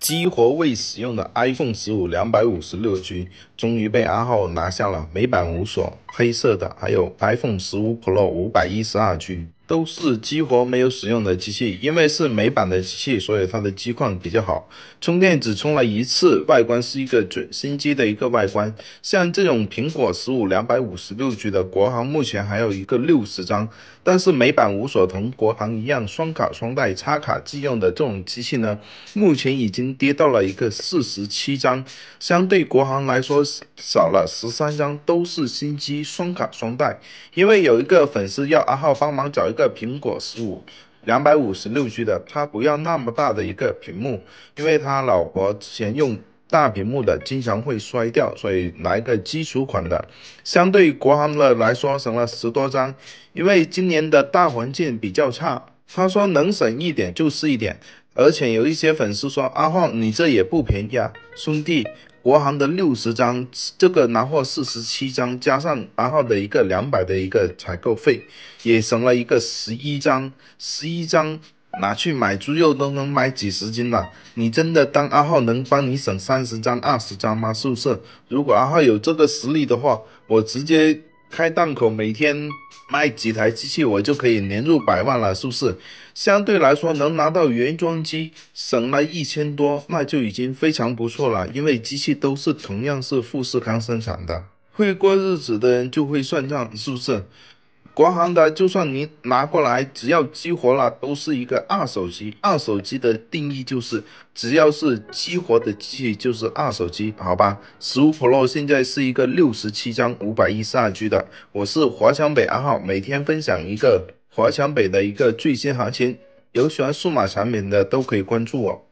激活未使用的 iPhone 十五两百五十六 G，终于被阿浩拿下了。美版无锁，黑色的，还有 iPhone 十五 Pro 五百一十二 G。都是激活没有使用的机器，因为是美版的机器，所以它的机况比较好。充电只充了一次，外观是一个准新机的一个外观。像这种苹果十五两百五十六 G 的国行，目前还有一个六十张，但是美版无锁同国行一样双卡双待插卡即用的这种机器呢，目前已经跌到了一个四十七张，相对国行来说少了十三张，都是新机双卡双待。因为有一个粉丝要阿浩帮忙找一个。个苹果十五，两百五十六 G 的，他不要那么大的一个屏幕，因为他老婆之前用大屏幕的经常会摔掉，所以来个基础款的。相对国行的来说，省了十多张，因为今年的大环境比较差，他说能省一点就是一点。而且有一些粉丝说：“阿浩，你这也不便宜啊，兄弟！国行的六十张，这个拿货四十七张，加上阿浩的一个两百的一个采购费，也省了一个十一张，十一张拿去买猪肉都能买几十斤了。你真的当阿浩能帮你省三十张、二十张吗？是不是？如果阿浩有这个实力的话，我直接……”开档口每天卖几台机器，我就可以年入百万了，是不是？相对来说，能拿到原装机，省了一千多，那就已经非常不错了。因为机器都是同样是富士康生产的，会过日子的人就会算账，是不是？国行的，就算你拿过来，只要激活了，都是一个二手机。二手机的定义就是，只要是激活的机器就是二手机，好吧？十五 Pro 现在是一个六十七张五百一十二 G 的。我是华强北阿浩，每天分享一个华强北的一个最新行情。有喜欢数码产品的都可以关注我。